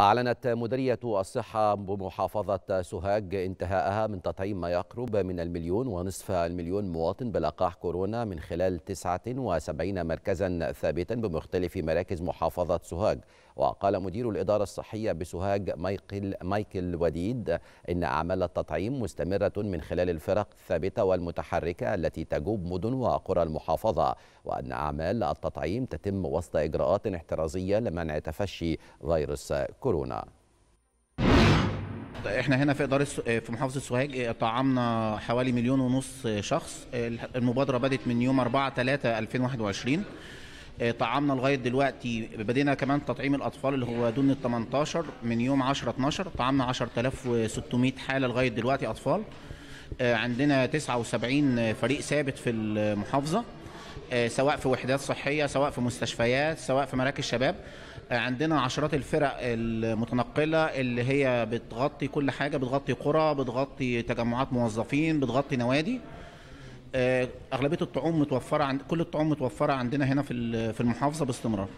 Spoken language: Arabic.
أعلنت مديرية الصحة بمحافظة سوهاج انتهاءها من تطعيم ما يقرب من المليون ونصف المليون مواطن بلقاح كورونا من خلال 79 مركزا ثابتا بمختلف مراكز محافظة سوهاج وقال مدير الإدارة الصحية بسوهاج مايكل, مايكل وديد إن أعمال التطعيم مستمرة من خلال الفرق الثابتة والمتحركة التي تجوب مدن وقرى المحافظة وأن أعمال التطعيم تتم وسط إجراءات احترازية لمنع تفشي فيروس كورونا طيب، احنا هنا في اداره في محافظه سوهاج إيه، طعمنا حوالي مليون ونص شخص المبادره بدات من يوم 4 3 2021 آه، طعمنا لغايه دلوقتي بدينا كمان تطعيم الاطفال اللي هو دون ال 18 من يوم 10 12 طعمنا 10600 حاله لغايه دلوقتي اطفال آه، عندنا 79 فريق ثابت في المحافظه آه، سواء في وحدات صحيه سواء في مستشفيات سواء في مراكز شباب عندنا عشرات الفرق المتنقله اللي هي بتغطي كل حاجه بتغطي قرى بتغطي تجمعات موظفين بتغطي نوادي آه، اغلبيه الطعوم متوفره عند كل الطعوم متوفره عندنا هنا في في المحافظه باستمرار